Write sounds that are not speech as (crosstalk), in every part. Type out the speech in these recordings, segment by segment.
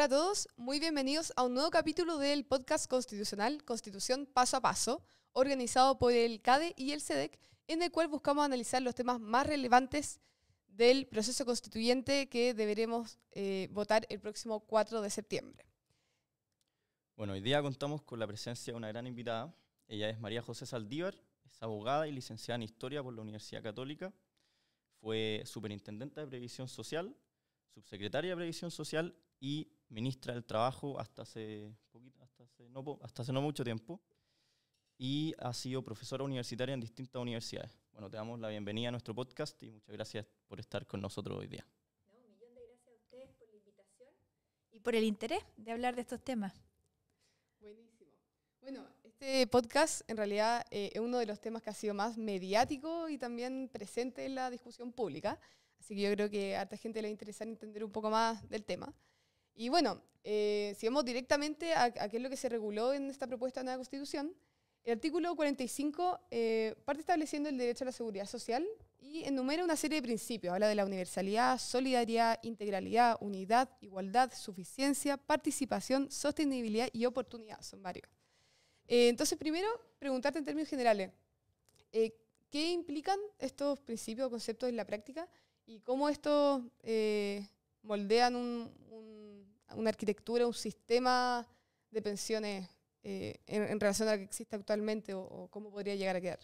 Hola a todos, muy bienvenidos a un nuevo capítulo del podcast constitucional Constitución Paso a Paso, organizado por el CADE y el SEDEC, e en el cual buscamos analizar los temas más relevantes del proceso constituyente que deberemos eh, votar el próximo 4 de septiembre. Bueno, hoy día contamos con la presencia de una gran invitada. Ella es María José Saldívar, es abogada y licenciada en Historia por la Universidad Católica. Fue superintendente de Previsión Social, subsecretaria de Previsión Social y ministra del Trabajo hasta hace, hasta hace, no, mucho tiempo y ha sido profesora universitaria en distintas universidades. Bueno, te damos la bienvenida a nuestro podcast y muchas gracias por estar con nosotros hoy día. No, un millón de gracias a ustedes por la invitación y por el interés de hablar de estos temas. Buenísimo. Bueno, este podcast en realidad eh, es uno de los temas que ha sido más mediático y también presente en la discusión pública, así que yo creo que a esta gente le interesa entender un poco más del tema. Y bueno, eh, si vamos directamente a, qué es lo que se reguló en esta propuesta de nueva constitución, el artículo 45 eh, parte estableciendo el derecho a la seguridad social y enumera una serie de principios. Habla de la universalidad, solidaridad, integralidad, unidad, igualdad, suficiencia, participación, sostenibilidad y oportunidad. Son varios. Eh, entonces, primero, preguntarte en términos generales, eh, ¿qué implican estos principios o conceptos en la práctica y cómo estos moldean un una arquitectura, un sistema de pensiones eh, en, relación a que existe actualmente o, cómo podría llegar a quedar?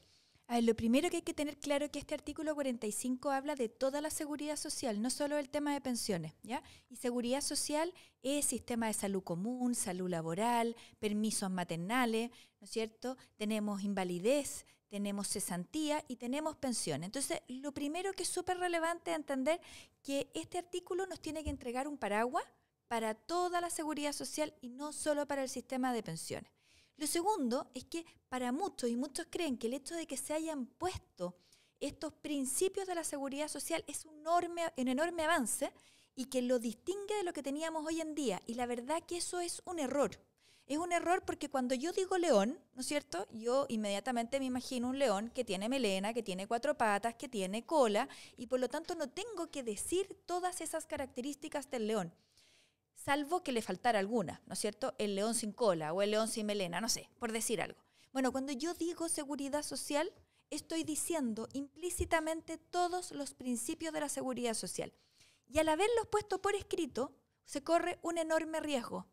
A lo primero que hay que tener claro es que este artículo 45 habla de toda la seguridad social, no solo el tema de pensiones, ¿ya? Y seguridad social es sistema de salud común, salud laboral, permisos maternales, ¿no es cierto? Tenemos invalidez, tenemos cesantía y tenemos pensiones. Entonces, lo primero que es súper relevante entender que este artículo nos tiene que entregar un paraguas para toda la seguridad social y no solo para el sistema de pensiones. Lo segundo es que para muchos y muchos creen que el hecho de que se hayan puesto estos principios de la seguridad social es un enorme, un enorme avance y que lo distingue de lo que teníamos hoy en día. Y la verdad que eso es un error. Es un error porque cuando yo digo león, ¿no es cierto? Yo inmediatamente me imagino un león que tiene melena, que tiene cuatro patas, que tiene cola, y por lo tanto no tengo que decir todas esas características del león salvo que le faltara alguna, ¿no es cierto? El león sin cola o el león sin melena, no sé, por decir algo. Bueno, cuando yo digo seguridad social, estoy diciendo implícitamente todos los principios de la seguridad social. Y al haberlos puesto por escrito, se corre un enorme riesgo,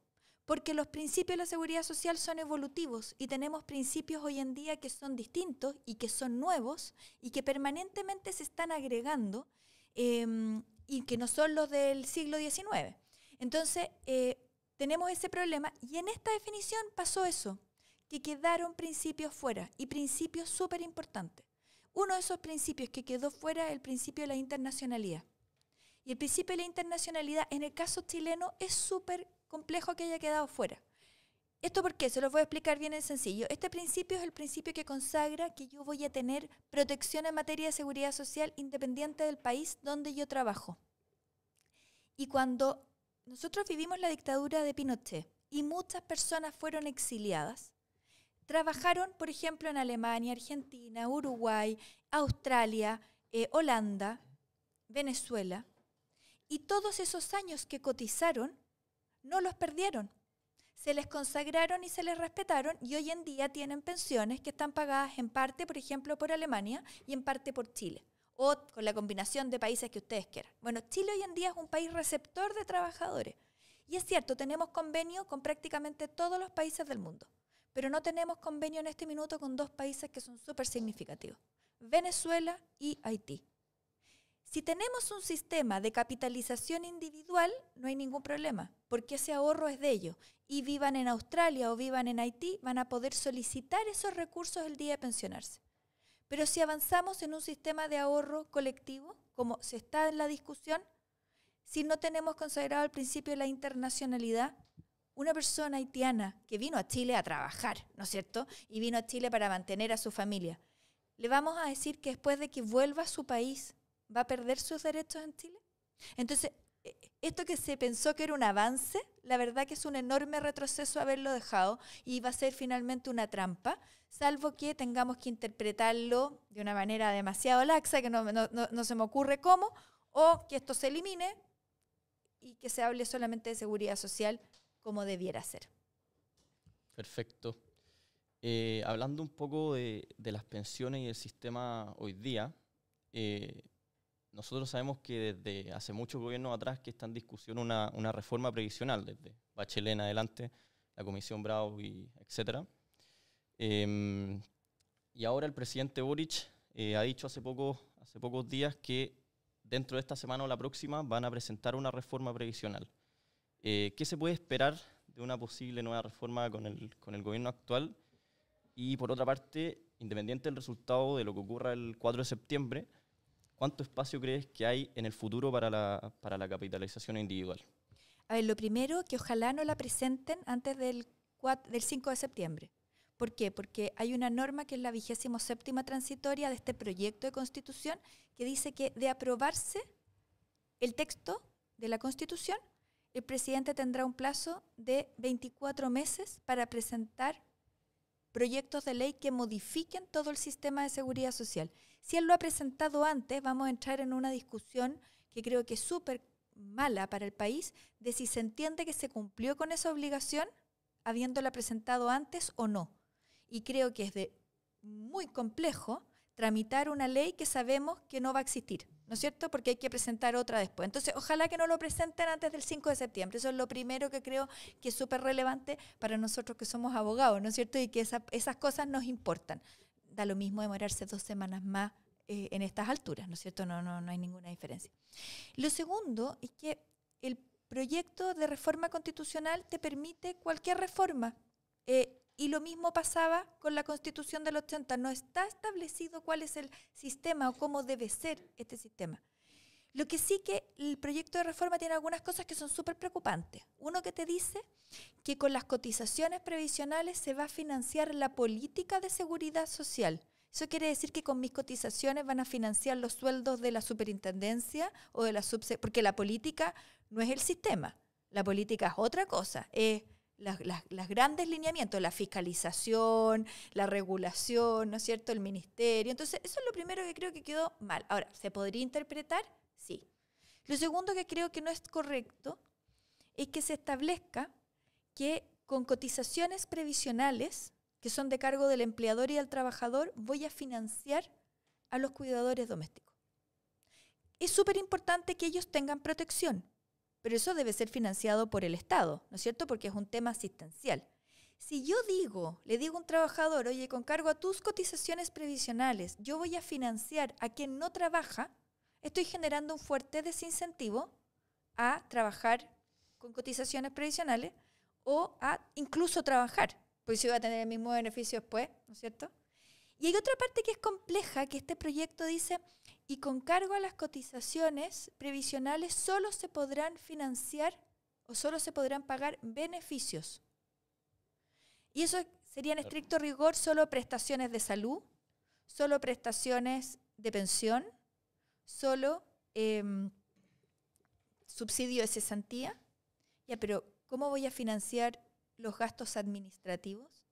porque los principios de la seguridad social son evolutivos y tenemos principios hoy en día que son distintos y que son nuevos y que permanentemente se están agregando em, y que no son los del siglo XIX. Entonces, eh, tenemos ese problema y en esta definición pasó eso, que quedaron principios fuera y principios súper importantes. Uno de esos principios que quedó fuera es el principio de la internacionalidad. Y el principio de la internacionalidad en el caso chileno es súper complejo que haya quedado fuera. ¿Esto por qué? Se lo voy a explicar bien en sencillo. Este principio es el principio que consagra que yo voy a tener protección en materia de seguridad social independiente del país donde yo trabajo. Y cuando nosotros vivimos la dictadura de Pinochet y muchas personas fueron exiliadas. Trabajaron, por ejemplo, en Alemania, Argentina, Uruguay, Australia, eh, Holanda, Venezuela. Y todos esos años que cotizaron, no los perdieron. Se les consagraron y se les respetaron y hoy en día tienen pensiones que están pagadas en parte, por ejemplo, por Alemania y en parte por Chile o con la combinación de países que ustedes quieran. Bueno, Chile hoy en día es un país receptor de trabajadores. Y es cierto, tenemos convenio con prácticamente todos los países del mundo, pero no tenemos convenio en este minuto con dos países que son súper significativos, Venezuela y Haití. Si tenemos un sistema de capitalización individual, no hay ningún problema, porque ese ahorro es de ellos. Y vivan en Australia o vivan en Haití, van a poder solicitar esos recursos el día de pensionarse. Pero si avanzamos en un sistema de ahorro colectivo, como se está en la discusión, si no tenemos considerado al principio de la internacionalidad, una persona haitiana que vino a Chile a trabajar, ¿no es cierto? Y vino a Chile para mantener a su familia. ¿Le vamos a decir que después de que vuelva a su país va a perder sus derechos en Chile? Entonces, eh, esto que se pensó que era un avance, la verdad que es un enorme retroceso haberlo dejado y va a ser finalmente una trampa, salvo que tengamos que interpretarlo de una manera demasiado laxa, que no, se me ocurre cómo, o que esto se elimine y que se hable solamente de seguridad social como debiera ser. Perfecto. Eh, hablando un poco de, las pensiones y el sistema hoy día, eh, nosotros sabemos que desde hace muchos gobiernos atrás que está en discusión una, una reforma previsional, desde Bachelet en adelante, la Comisión Bravo, y etc. Em, y ahora el presidente Boric eh, ha dicho hace, poco, hace pocos días que dentro de esta semana o la próxima van a presentar una reforma previsional. Eh, ¿Qué se puede esperar de una posible nueva reforma con el, con el gobierno actual? Y por otra parte, independiente del resultado de lo que ocurra el 4 de septiembre, ¿cuánto espacio crees que hay en el futuro para la, capitalización individual? A ver, lo primero, que ojalá no la presenten antes del, del 5 de septiembre. ¿Por qué? Porque hay una norma que es la vigésimo séptima transitoria de este proyecto de constitución que dice que de aprobarse el texto de la constitución, el presidente tendrá un plazo de 24 meses para presentar proyectos de ley que modifiquen todo el sistema de seguridad social. Si él lo ha presentado antes, vamos a entrar en una discusión que creo que es súper mala para el país, de si se entiende que se cumplió con esa obligación habiéndola presentado antes o no. Y creo que es de muy complejo tramitar una ley que sabemos que no va a existir, ¿no es cierto? Porque hay que presentar otra después. Entonces, ojalá que no lo presenten antes del 5 de septiembre. Eso es lo primero que creo que es súper relevante para nosotros que somos abogados, ¿no es cierto? Y que esas cosas nos importan lo mismo demorarse dos semanas más eh, en estas alturas, ¿no es cierto? No, hay ninguna diferencia. Lo segundo es que el proyecto de reforma constitucional te permite cualquier reforma. Eh, y lo mismo pasaba con la constitución del 80. No está establecido cuál es el sistema o cómo debe ser este sistema. Lo que sí que el proyecto de reforma tiene algunas cosas que son súper preocupantes. Uno que te dice que con las cotizaciones previsionales se va a financiar la política de seguridad social. Eso quiere decir que con mis cotizaciones van a financiar los sueldos de la superintendencia o de la subse porque la política no es el sistema, la política es otra cosa, es las, grandes lineamientos, la fiscalización, la regulación, ¿no es cierto?, el ministerio. Entonces, eso es lo primero que creo que quedó mal. Ahora, se podría interpretar lo segundo que creo que no es correcto es que se establezca que con cotizaciones previsionales, que son de cargo del empleador y del trabajador, voy a financiar a los cuidadores domésticos. Es súper importante que ellos tengan protección, pero eso debe ser financiado por el Estado, ¿no es cierto? Porque es un tema asistencial. Si yo digo, le digo a un trabajador, oye, con cargo a tus cotizaciones previsionales, yo voy a financiar a quien no trabaja, estoy generando un fuerte desincentivo a trabajar con cotizaciones previsionales o a incluso trabajar, pues si voy a tener el mismo beneficio después, ¿no es cierto? Y hay otra parte que es compleja, que este proyecto dice, y con cargo a las cotizaciones previsionales solo se podrán financiar o solo se podrán pagar beneficios. Y eso sería en estricto rigor solo prestaciones de salud, solo prestaciones de pensión, solo em, subsidio de cesantía. Ya, pero ¿cómo voy a financiar los gastos administrativos?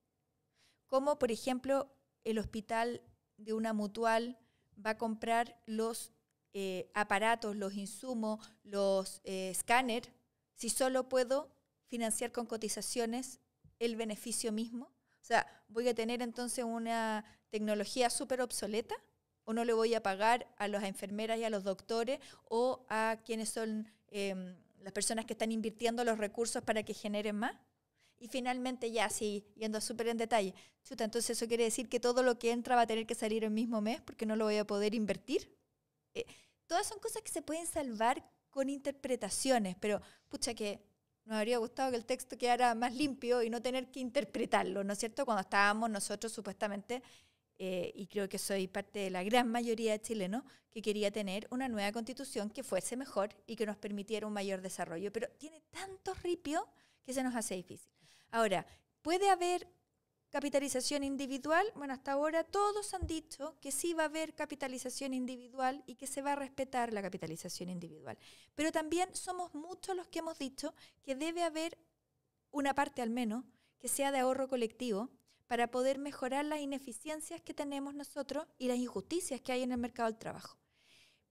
¿Cómo, por ejemplo, el hospital de una mutual va a comprar los eh, aparatos, los insumos, los eh, escáner, si solo puedo financiar con cotizaciones el beneficio mismo? O sea, voy a tener entonces una tecnología súper obsoleta o no le voy a pagar a las enfermeras y a los doctores o a quienes son em, las personas que están invirtiendo los recursos para que generen más. Y finalmente, ya así, yendo súper en detalle, chuta, entonces eso quiere decir que todo lo que entra va a tener que salir el mismo mes porque no lo voy a poder invertir. Eh, todas son cosas que se pueden salvar con interpretaciones, pero pucha que nos habría gustado que el texto quedara más limpio y no tener que interpretarlo, ¿no es cierto? Cuando estábamos nosotros supuestamente eh, y creo que soy parte de la gran mayoría de chilenos, que quería tener una nueva constitución que fuese mejor y que nos permitiera un mayor desarrollo. Pero tiene tantos ripio que se nos hace difícil. Ahora, ¿puede haber capitalización individual? Bueno, hasta ahora todos han dicho que sí va a haber capitalización individual y que se va a respetar la capitalización individual. Pero también somos muchos los que hemos dicho que debe haber una parte al menos que sea de ahorro colectivo para poder mejorar las ineficiencias que tenemos nosotros y las injusticias que hay en el mercado del trabajo.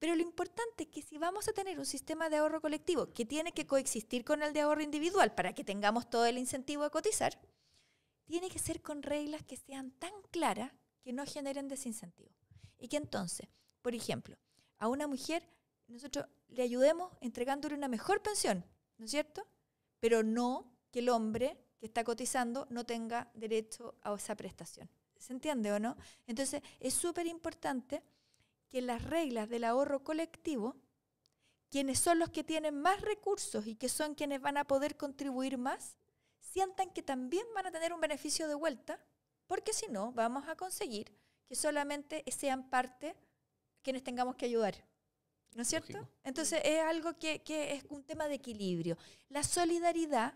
Pero lo importante es que si vamos a tener un sistema de ahorro colectivo que tiene que coexistir con el de ahorro individual para que tengamos todo el incentivo a cotizar, tiene que ser con reglas que sean tan claras que no generen desincentivo. Y que entonces, por ejemplo, a una mujer nosotros le ayudemos entregándole una mejor pensión, ¿no es cierto? Pero no que el hombre que está cotizando no tenga derecho a esa prestación. ¿Se entiende o no? Entonces, es súper importante que las reglas del ahorro colectivo, quienes son los que tienen más recursos y que son quienes van a poder contribuir más, sientan que también van a tener un beneficio de vuelta, porque si no, vamos a conseguir que solamente sean parte quienes tengamos que ayudar. ¿No es cierto? Entonces es algo que, que es un tema de equilibrio. La solidaridad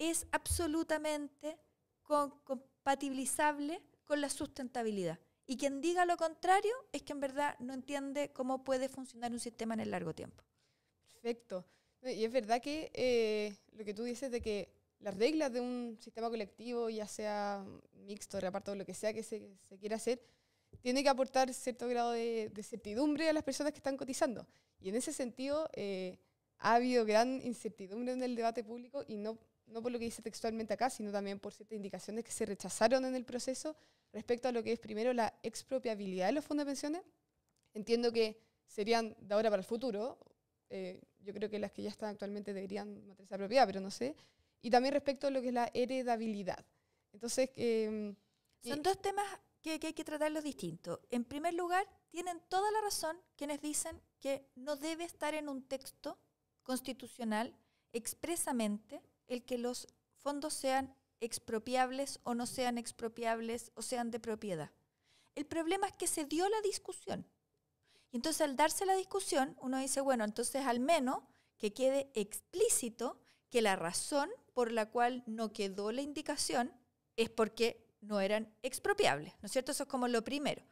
es absolutamente compatibilizable con la sustentabilidad. Y quien diga lo contrario es que en verdad no entiende cómo puede funcionar un sistema en el largo tiempo. Perfecto. Y es verdad que eh, lo que tú dices de que las reglas de un sistema colectivo, ya sea mixto, reparto, lo que sea que se, quiera hacer, tiene que aportar cierto grado de, certidumbre a las personas que están cotizando. Y en ese sentido, eh, ha habido gran incertidumbre en el debate público y no, no por lo que dice textualmente acá, sino también por ciertas indicaciones que se rechazaron en el proceso respecto a lo que es primero la expropiabilidad de los fondos de pensiones. Entiendo que serían de ahora para el futuro. Eh, yo creo que las que ya están actualmente deberían mantenerse propiedad, pero no sé. Y también respecto a lo que es la heredabilidad. Entonces, em, son dos temas que, que hay que tratarlos distintos. En primer lugar, tienen toda la razón quienes dicen que no debe estar en un texto constitucional expresamente el que los fondos sean expropiables o no sean expropiables o sean de propiedad. El problema es que se dio la discusión. Y entonces al darse la discusión, uno dice, bueno, entonces al menos que quede explícito que la razón por la cual no quedó la indicación es porque no eran expropiables, ¿no es cierto? Eso es como lo primero.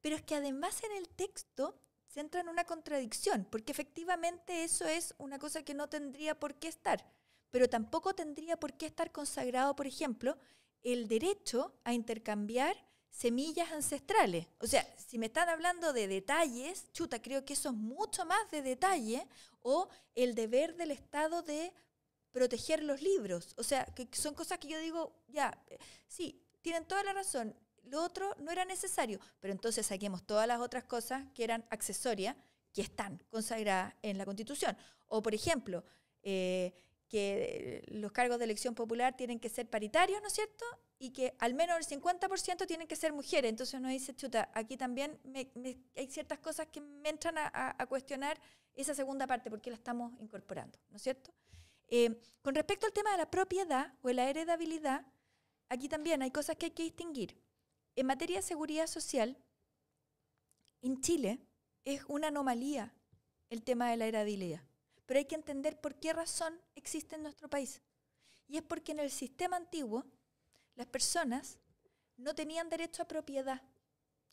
Pero es que además en el texto se entra en una contradicción, porque efectivamente eso es una cosa que no tendría por qué estar pero tampoco tendría por qué estar consagrado, por ejemplo, el derecho a intercambiar semillas ancestrales. O sea, si me están hablando de detalles, chuta, creo que eso es mucho más de detalle, o el deber del Estado de proteger los libros. O sea, que son cosas que yo digo, ya, eh, sí, tienen toda la razón, lo otro no era necesario, pero entonces saquemos todas las otras cosas que eran accesorias, que están consagradas en la Constitución. O, por ejemplo, eh, que eh, los cargos de elección popular tienen que ser paritarios, ¿no es cierto? Y que al menos el 50% tienen que ser mujeres. Entonces uno dice, chuta, aquí también hay ciertas cosas que me entran a, cuestionar esa segunda parte, porque la estamos incorporando, ¿no es cierto? Eh, con respecto al tema de la propiedad o de la heredabilidad, aquí también hay cosas que hay que distinguir. En materia de seguridad social, en Chile es una anomalía el tema de la heredabilidad pero hay que entender por qué razón existe en nuestro país. Y es porque en el sistema antiguo las personas no tenían derecho a propiedad.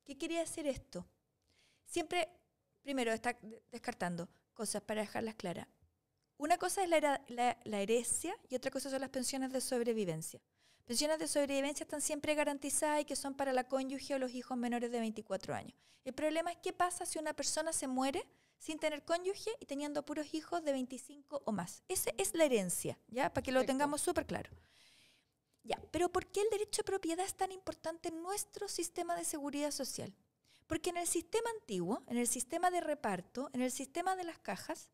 ¿Qué quería decir esto? Siempre, primero, está descartando cosas para dejarlas claras. Una cosa es la, herencia y otra cosa son las pensiones de sobrevivencia. Pensiones de sobrevivencia están siempre garantizadas y que son para la cónyuge o los hijos menores de 24 años. El problema es qué pasa si una persona se muere sin tener cónyuge y teniendo puros hijos de 25 o más. Esa es la herencia, ¿ya? Para que lo tengamos súper claro. Ya, pero ¿por qué el derecho de propiedad es tan importante en nuestro sistema de seguridad social? Porque en el sistema antiguo, en el sistema de reparto, en el sistema de las cajas,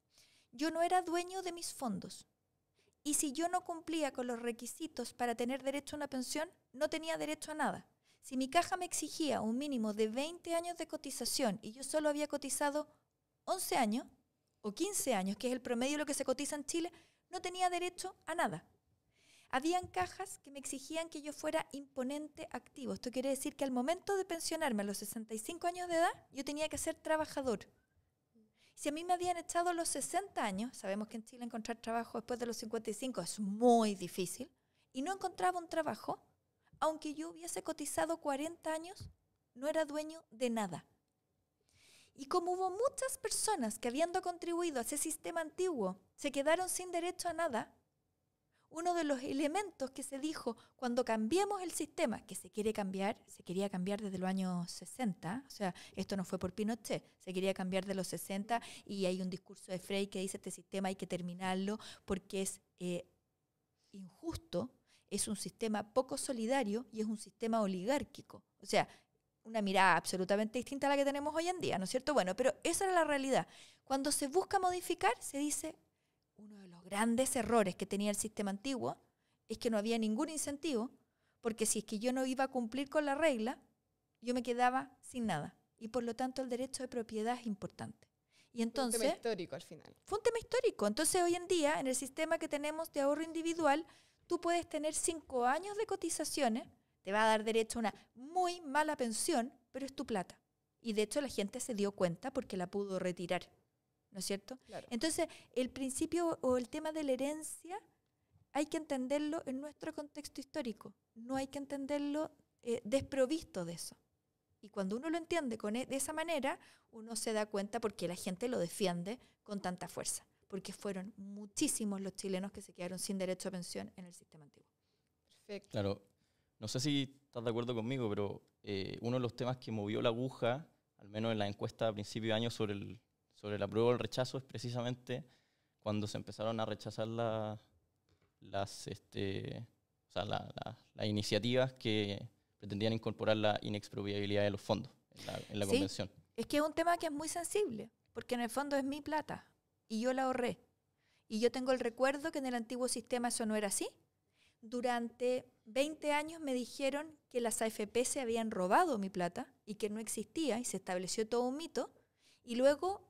yo no era dueño de mis fondos. Y si yo no cumplía con los requisitos para tener derecho a una pensión, no tenía derecho a nada. Si mi caja me exigía un mínimo de 20 años de cotización y yo solo había cotizado 11 años o 15 años, que es el promedio de lo que se cotiza en Chile, no tenía derecho a nada. Habían cajas que me exigían que yo fuera imponente activo. Esto quiere decir que al momento de pensionarme a los 65 años de edad, yo tenía que ser trabajador. Si a mí me habían echado los 60 años, sabemos que en Chile encontrar trabajo después de los 55 es muy difícil, y no encontraba un trabajo, aunque yo hubiese cotizado 40 años, no era dueño de nada. Y como hubo muchas personas que habiendo contribuido a ese sistema antiguo se quedaron sin derecho a nada, uno de los elementos que se dijo cuando cambiemos el sistema, que se quiere cambiar, se quería cambiar desde los años 60, o sea, esto no fue por Pinochet, se quería cambiar de los 60 y hay un discurso de Frey que dice este sistema hay que terminarlo porque es eh, injusto, es un sistema poco solidario y es un sistema oligárquico. O sea, una mirada absolutamente distinta a la que tenemos hoy en día, ¿no es cierto? Bueno, pero esa era la realidad. Cuando se busca modificar, se dice, uno de los grandes errores que tenía el sistema antiguo es que no había ningún incentivo, porque si es que yo no iba a cumplir con la regla, yo me quedaba sin nada. Y por lo tanto el derecho de propiedad es importante. Y entonces, fue un tema histórico al final. Fue un tema histórico. Entonces hoy en día, en el sistema que tenemos de ahorro individual, tú puedes tener cinco años de cotizaciones te va a dar derecho a una muy mala pensión, pero es tu plata. Y de hecho la gente se dio cuenta porque la pudo retirar, ¿no es cierto? Entonces, el principio o el tema de la herencia hay que entenderlo en nuestro contexto histórico, no hay que entenderlo eh, desprovisto de eso. Y cuando uno lo entiende con e, de esa manera, uno se da cuenta porque la gente lo defiende con tanta fuerza, porque fueron muchísimos los chilenos que se quedaron sin derecho a pensión en el sistema antiguo. Perfecto. Claro, no sé si estás de acuerdo conmigo, pero eh, uno de los temas que movió la aguja, al menos en la encuesta a principio de año sobre el, sobre la o el rechazo, es precisamente cuando se empezaron a rechazar la, las, este, iniciativas que pretendían incorporar la inexpropiabilidad de los fondos en la, sí, Es que es un tema que es muy sensible, porque en el fondo es mi plata y yo la ahorré. Y yo tengo el recuerdo que en el antiguo sistema eso no era así durante 20 años me dijeron que las AFP se habían robado mi plata y que no existía y se estableció todo un mito. Y luego,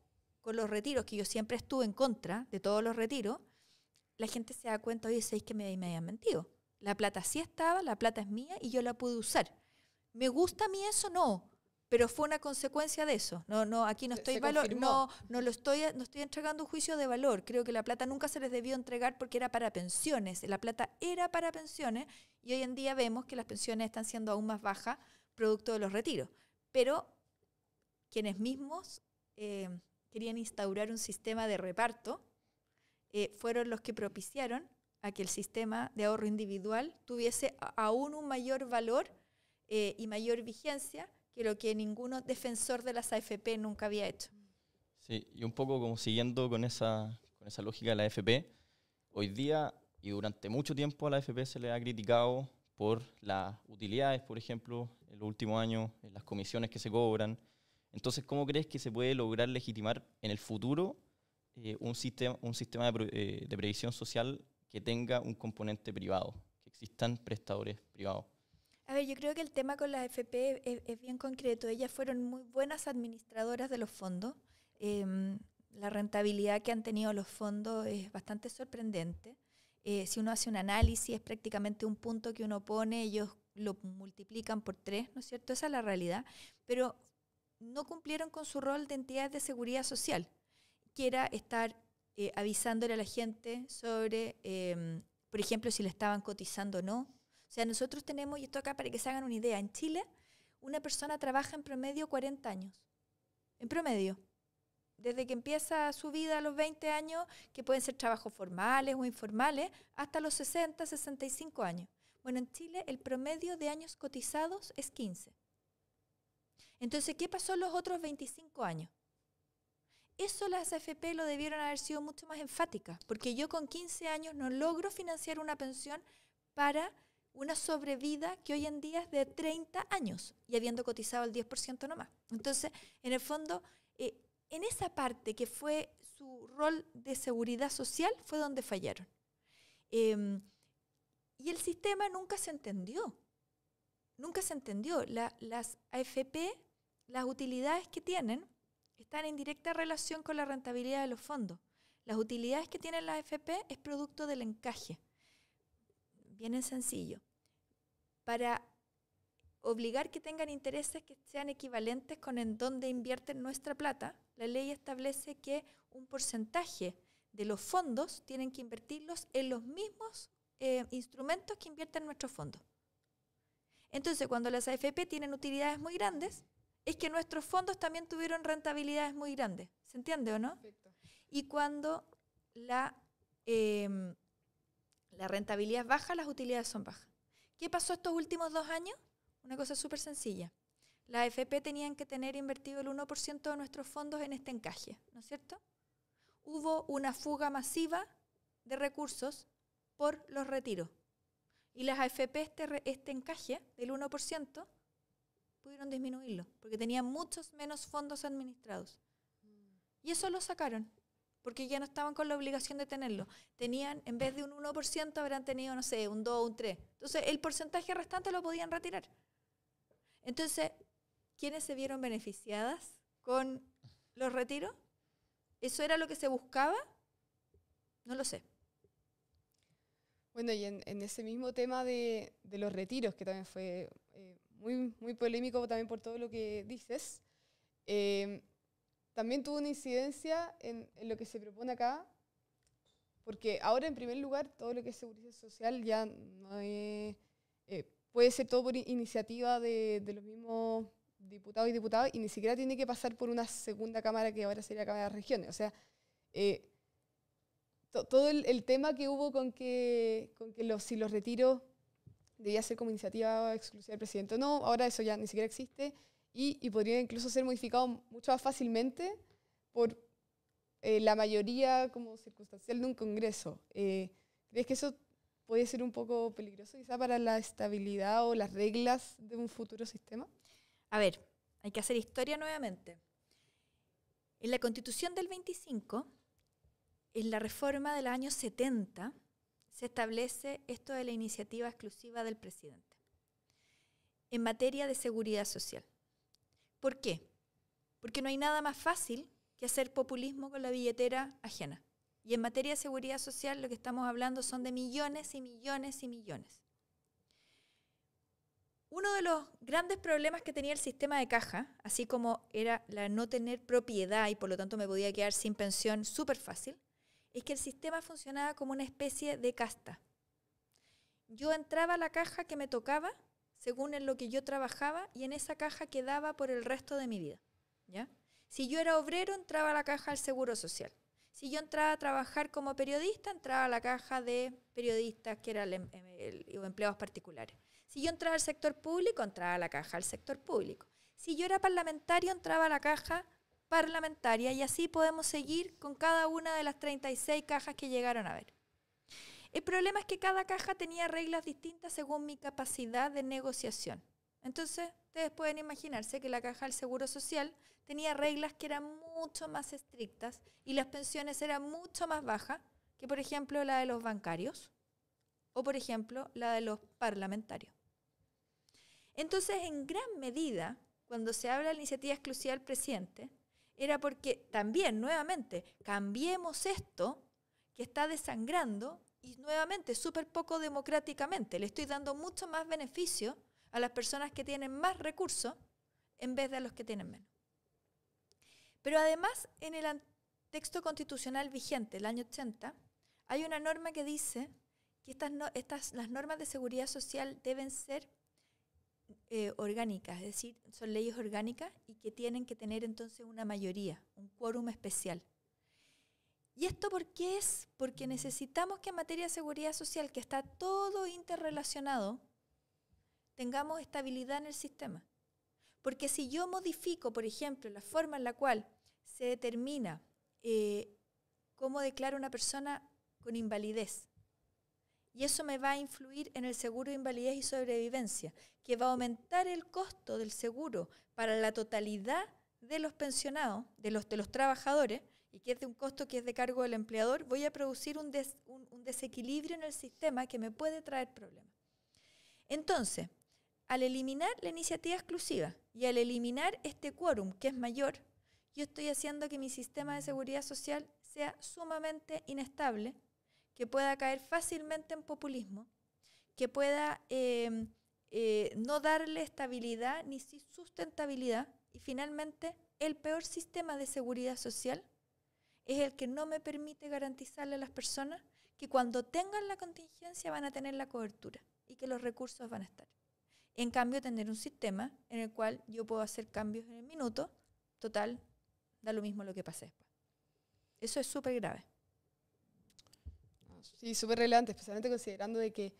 con los retiros, que yo siempre estuve en contra de todos los retiros, la gente se da cuenta, de seis que me, me habían mentido? La plata sí estaba, la plata es mía y yo la pude usar. ¿Me gusta a mí eso? No pero fue una consecuencia de eso. No, no, aquí no estoy valor, no, no lo estoy, no estoy entregando un juicio de valor. Creo que la plata nunca se les debió entregar porque era para pensiones. La plata era para pensiones y hoy en día vemos que las pensiones están siendo aún más bajas producto de los retiros. Pero quienes mismos eh, querían instaurar un sistema de reparto eh, fueron los que propiciaron a que el sistema de ahorro individual tuviese aún un mayor valor eh, y mayor vigencia que lo que ninguno defensor de las AFP nunca había hecho. Sí, y un poco como siguiendo con esa, con esa lógica de la AFP, hoy día y durante mucho tiempo a la AFP se le ha criticado por las utilidades, por ejemplo, en los últimos años, en las comisiones que se cobran. Entonces, ¿cómo crees que se puede lograr legitimar en el futuro eh, un sistema, un sistema de, eh, de previsión social que tenga un componente privado, que existan prestadores privados? A ver, yo creo que el tema con las FP es, bien concreto. Ellas fueron muy buenas administradoras de los fondos. Em, la rentabilidad que han tenido los fondos es bastante sorprendente. Eh, si uno hace un análisis, es prácticamente un punto que uno pone, ellos lo multiplican por tres, ¿no es cierto? Esa es la realidad. Pero no cumplieron con su rol de entidades de seguridad social, que era estar eh, avisándole a la gente sobre, em, por ejemplo, si le estaban cotizando o no, o sea, nosotros tenemos, y esto acá para que se hagan una idea, en Chile una persona trabaja en promedio 40 años. En promedio. Desde que empieza su vida a los 20 años, que pueden ser trabajos formales o informales, hasta los 60, 65 años. Bueno, en Chile el promedio de años cotizados es 15. Entonces, ¿qué pasó los otros 25 años? Eso las AFP lo debieron haber sido mucho más enfáticas, porque yo con 15 años no logro financiar una pensión para una sobrevida que hoy en día es de 30 años y habiendo cotizado el 10% nomás. Entonces, en el fondo, eh, en esa parte que fue su rol de seguridad social fue donde fallaron. Em, y el sistema nunca se entendió. Nunca se entendió. las AFP, las utilidades que tienen, están en directa relación con la rentabilidad de los fondos. Las utilidades que tienen las AFP es producto del encaje. Bien sencillo. Para obligar que tengan intereses que sean equivalentes con en dónde invierten nuestra plata, la ley establece que un porcentaje de los fondos tienen que invertirlos en los mismos eh, instrumentos que invierten nuestros fondos. Entonces, cuando las AFP tienen utilidades muy grandes, es que nuestros fondos también tuvieron rentabilidades muy grandes. ¿Se entiende o no? Y cuando la, em, la rentabilidad es baja, las utilidades son bajas. ¿Qué pasó estos últimos dos años? Una cosa súper sencilla. Las AFP tenían que tener invertido el 1% de nuestros fondos en este encaje, ¿no es cierto? Hubo una fuga masiva de recursos por los retiros. Y las AFP, este, este, encaje del 1%, pudieron disminuirlo, porque tenían muchos menos fondos administrados. Y eso lo sacaron porque ya no estaban con la obligación de tenerlo. Tenían, en vez de un 1%, habrán tenido, no sé, un 2 o un 3. Entonces, el porcentaje restante lo podían retirar. Entonces, ¿quiénes se vieron beneficiadas con los retiros? ¿Eso era lo que se buscaba? No lo sé. Bueno, y en, ese mismo tema de, los retiros, que también fue eh, muy, muy polémico también por todo lo que dices, eh, también tuvo una incidencia en, lo que se propone acá, porque ahora en primer lugar todo lo que es seguridad social ya no eh, puede ser todo por iniciativa de, los mismos diputados y diputadas y ni siquiera tiene que pasar por una segunda cámara que ahora sería la Cámara de Regiones. O sea, eh, todo el, tema que hubo con que, con que los, si los retiros debía ser como iniciativa exclusiva del presidente no, ahora eso ya ni siquiera existe y, podría incluso ser modificado mucho más fácilmente por eh, la mayoría como circunstancial de un Congreso. Eh, ¿Crees que eso puede ser un poco peligroso quizá para la estabilidad o las reglas de un futuro sistema? A ver, hay que hacer historia nuevamente. En la Constitución del 25, en la reforma del año 70, se establece esto de la iniciativa exclusiva del presidente en materia de seguridad social. ¿Por qué? Porque no hay nada más fácil que hacer populismo con la billetera ajena. Y en materia de seguridad social lo que estamos hablando son de millones y millones y millones. Uno de los grandes problemas que tenía el sistema de caja, así como era la no tener propiedad y por lo tanto me podía quedar sin pensión súper fácil, es que el sistema funcionaba como una especie de casta. Yo entraba a la caja que me tocaba según en lo que yo trabajaba y en esa caja quedaba por el resto de mi vida. ¿ya? Si yo era obrero, entraba a la caja del Seguro Social. Si yo entraba a trabajar como periodista, entraba a la caja de periodistas que eran em, em, empleados particulares. Si yo entraba al sector público, entraba a la caja del sector público. Si yo era parlamentario, entraba a la caja parlamentaria y así podemos seguir con cada una de las 36 cajas que llegaron a ver. El problema es que cada caja tenía reglas distintas según mi capacidad de negociación. Entonces, ustedes pueden imaginarse que la caja del Seguro Social tenía reglas que eran mucho más estrictas y las pensiones eran mucho más bajas que, por ejemplo, la de los bancarios o, por ejemplo, la de los parlamentarios. Entonces, en gran medida, cuando se habla de la iniciativa exclusiva del presidente, era porque también, nuevamente, cambiemos esto que está desangrando y nuevamente súper poco democráticamente. Le estoy dando mucho más beneficio a las personas que tienen más recursos en vez de a los que tienen menos. Pero además, en el texto constitucional vigente, el año 80, hay una norma que dice que estas, estas las normas de seguridad social deben ser eh, orgánicas, es decir, son leyes orgánicas y que tienen que tener entonces una mayoría, un quórum especial. ¿Y esto por qué es? Porque necesitamos que en materia de seguridad social, que está todo interrelacionado, tengamos estabilidad en el sistema. Porque si yo modifico, por ejemplo, la forma en la cual se determina eh, cómo declara una persona con invalidez, y eso me va a influir en el seguro de invalidez y sobrevivencia, que va a aumentar el costo del seguro para la totalidad de los pensionados, de los, de los trabajadores, y que es de un costo que es de cargo del empleador, voy a producir un, desequilibrio en el sistema que me puede traer problemas. Entonces, al eliminar la iniciativa exclusiva y al eliminar este quórum que es mayor, yo estoy haciendo que mi sistema de seguridad social sea sumamente inestable, que pueda caer fácilmente en populismo, que pueda em, eh, no darle estabilidad ni sustentabilidad y finalmente el peor sistema de seguridad social es el que no me permite garantizarle a las personas que cuando tengan la contingencia van a tener la cobertura y que los recursos van a estar. En cambio, tener un sistema en el cual yo puedo hacer cambios en el minuto, total, da lo mismo lo que pase después. Eso es súper grave. Sí, súper relevante, especialmente considerando de que eh,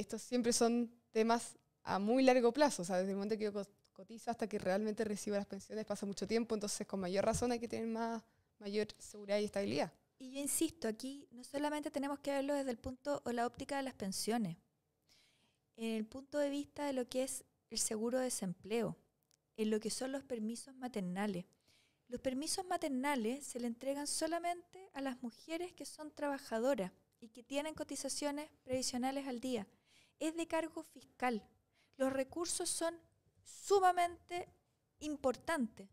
estos siempre son temas a muy largo plazo, o sea, desde el momento que yo cotizo hasta que realmente recibo las pensiones pasa mucho tiempo, entonces con mayor razón hay que tener más mayor seguridad y estabilidad. Y yo insisto, aquí no solamente tenemos que verlo desde el punto o la óptica de las pensiones, en el punto de vista de lo que es el seguro de desempleo, en lo que son los permisos maternales. Los permisos maternales se le entregan solamente a las mujeres que son trabajadoras y que tienen cotizaciones previsionales al día. Es de cargo fiscal. Los recursos son sumamente importantes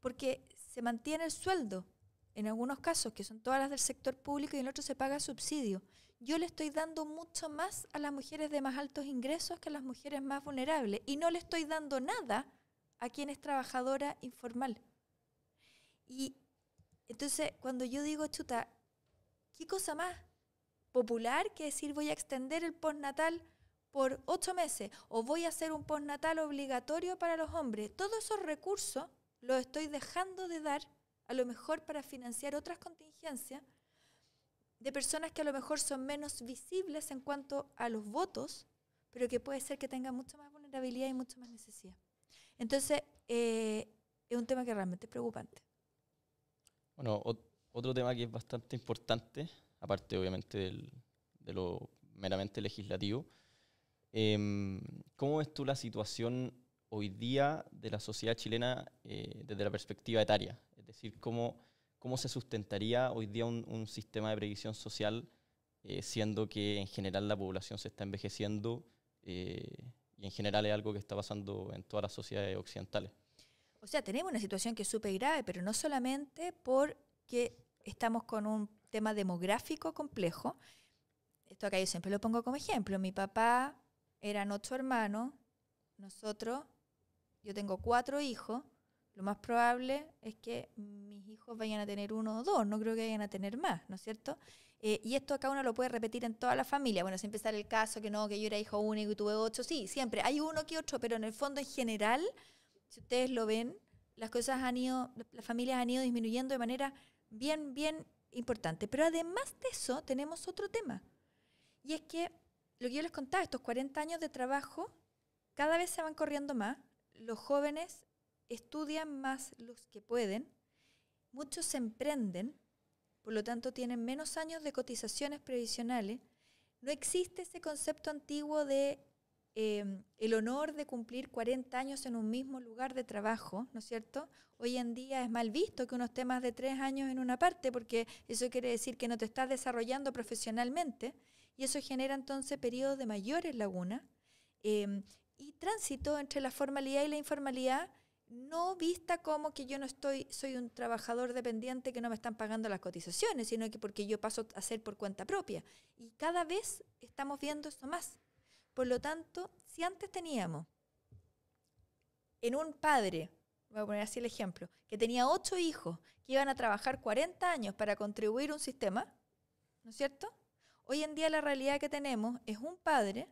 porque se mantiene el sueldo, en algunos casos, que son todas las del sector público, y en otros se paga subsidio. Yo le estoy dando mucho más a las mujeres de más altos ingresos que a las mujeres más vulnerables, y no le estoy dando nada a quien es trabajadora informal. Y entonces, cuando yo digo, chuta, ¿qué cosa más popular que decir voy a extender el postnatal por ocho meses o voy a hacer un postnatal obligatorio para los hombres? Todos esos recursos los estoy dejando de dar a lo mejor para financiar otras contingencias de personas que a lo mejor son menos visibles en cuanto a los votos, pero que puede ser que tengan mucha más vulnerabilidad y mucha más necesidad. Entonces, eh, es un tema que realmente es preocupante. Bueno, otro tema que es bastante importante, aparte obviamente de lo meramente legislativo, em, ¿cómo ves tú la situación hoy día de la sociedad chilena eh, desde la perspectiva etaria? Es decir, cómo, cómo se sustentaría hoy día un, sistema de previsión social eh, siendo que en general la población se está envejeciendo eh, y en general es algo que está pasando en todas las sociedades occidentales. O sea, tenemos una situación que es súper grave, pero no solamente porque estamos con un tema demográfico complejo. Esto acá yo siempre lo pongo como ejemplo. Mi papá eran ocho hermanos, nosotros, yo tengo cuatro hijos, lo más probable es que mis hijos vayan a tener uno o dos, no creo que vayan a tener más, ¿no es cierto? Eh, y esto acá uno lo puede repetir en toda la familia. Bueno, siempre sale el caso que no, que yo era hijo único y tuve ocho, sí, siempre. Hay uno que otro, pero en el fondo en general, si ustedes lo ven, las cosas han ido, las familias han ido disminuyendo de manera bien, bien importante. Pero además de eso, tenemos otro tema. Y es que lo que yo les contaba, estos 40 años de trabajo, cada vez se van corriendo más. Los jóvenes estudian más los que pueden, muchos se emprenden, por lo tanto tienen menos años de cotizaciones previsionales, no existe ese concepto antiguo de em, el honor de cumplir 40 años en un mismo lugar de trabajo, ¿no es cierto? Hoy en día es mal visto que uno esté más de tres años en una parte porque eso quiere decir que no te estás desarrollando profesionalmente y eso genera entonces periodos de mayores lagunas em, y tránsito entre la formalidad y la informalidad no vista como que yo no estoy, soy un trabajador dependiente que no me están pagando las cotizaciones, sino que porque yo paso a ser por cuenta propia. Y cada vez estamos viendo eso más. Por lo tanto, si antes teníamos en un padre, voy a poner así el ejemplo, que tenía ocho hijos que iban a trabajar 40 años para contribuir a un sistema, ¿no es cierto? Hoy en día la realidad que tenemos es un padre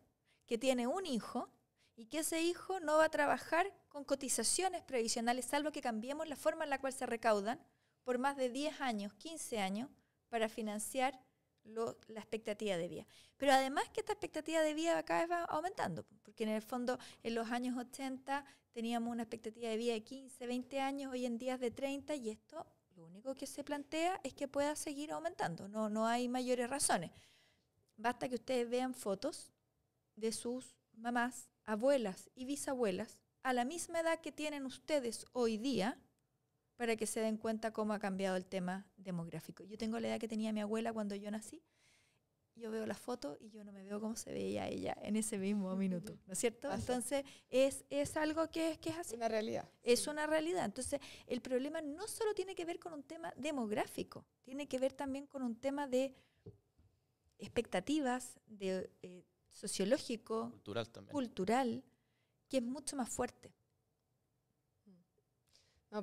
que tiene un hijo y que ese hijo no va a trabajar con cotizaciones previsionales, salvo que cambiemos la forma en la cual se recaudan por más de 10 años, 15 años, para financiar la expectativa de vida. Pero además que esta expectativa de vida cada va aumentando, porque en el fondo en los años 80 teníamos una expectativa de vida de 15, 20 años, hoy en día es de 30 y esto lo único que se plantea es que pueda seguir aumentando, no, no hay mayores razones. Basta que ustedes vean fotos de sus mamás, abuelas y bisabuelas a la misma edad que tienen ustedes hoy día para que se den cuenta cómo ha cambiado el tema demográfico. Yo tengo la edad que tenía mi abuela cuando yo nací. Yo veo la foto y yo no me veo cómo se veía ella en ese mismo (laughs) minuto, ¿no es cierto? Entonces, es, es algo que es, que es así. Una realidad. Es una realidad. Entonces, el problema no solo tiene que ver con un tema demográfico, tiene que ver también con un tema de expectativas, de eh, sociológico, cultural, también. cultural que es mucho más fuerte.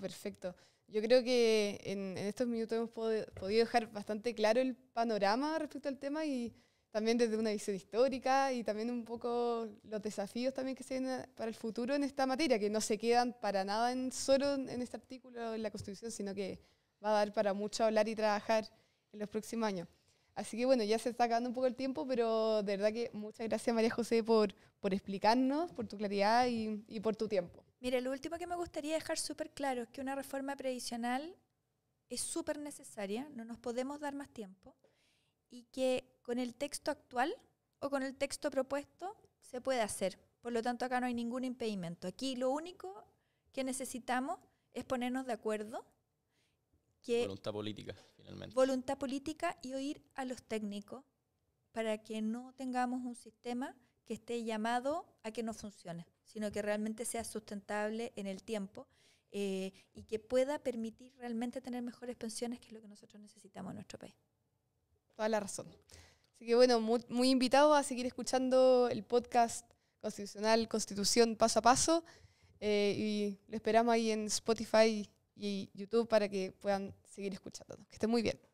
perfecto. Yo creo que en, estos minutos hemos podido dejar bastante claro el panorama respecto al tema y también desde una visión histórica y también un poco los desafíos también que se vienen para el futuro en esta materia, que no se quedan para nada en, solo en este artículo en la Constitución, sino que va a dar para mucho hablar y trabajar en los próximos años. Así que bueno, ya se está acabando un poco el tiempo, pero de verdad que muchas gracias María José por, por explicarnos, por tu claridad y, y por tu tiempo. Mire, lo último que me gustaría dejar súper claro es que una reforma previsional es súper necesaria, no nos podemos dar más tiempo, y que con el texto actual o con el texto propuesto se puede hacer. Por lo tanto, acá no hay ningún impedimento. Aquí lo único que necesitamos es ponernos de acuerdo Voluntad política, finalmente. Voluntad política y oír a los técnicos para que no tengamos un sistema que esté llamado a que no funcione, sino que realmente sea sustentable en el tiempo eh, y que pueda permitir realmente tener mejores pensiones, que es lo que nosotros necesitamos en nuestro país. Toda la razón. Así que bueno, muy, invitado a seguir escuchando el podcast constitucional Constitución Paso a Paso eh, y lo esperamos ahí en Spotify y YouTube para que puedan seguir escuchando. Que estén muy bien.